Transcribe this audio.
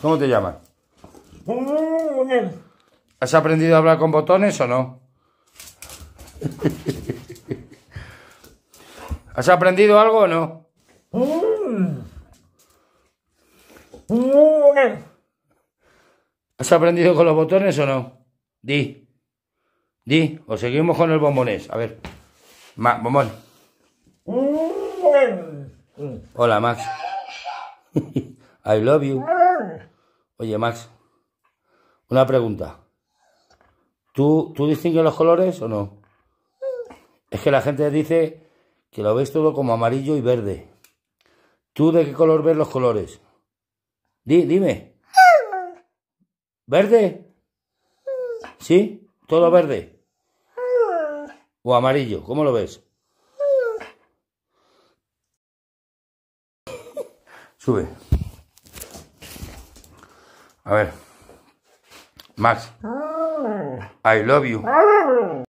¿Cómo te llamas? ¿Has aprendido a hablar con botones o no? ¿Has aprendido algo o no? ¿Has aprendido con los botones o no? Di. Di. O seguimos con el bombonés. A ver. Ma, bombón. Hola, Max. I love you. Oye, Max, una pregunta. ¿Tú, ¿Tú distingues los colores o no? Es que la gente dice que lo ves todo como amarillo y verde. ¿Tú de qué color ves los colores? dime. ¿Verde? ¿Sí? ¿Todo verde? ¿O amarillo? ¿Cómo lo ves? Sube. A ver. Max. Ah. I love you. Ah.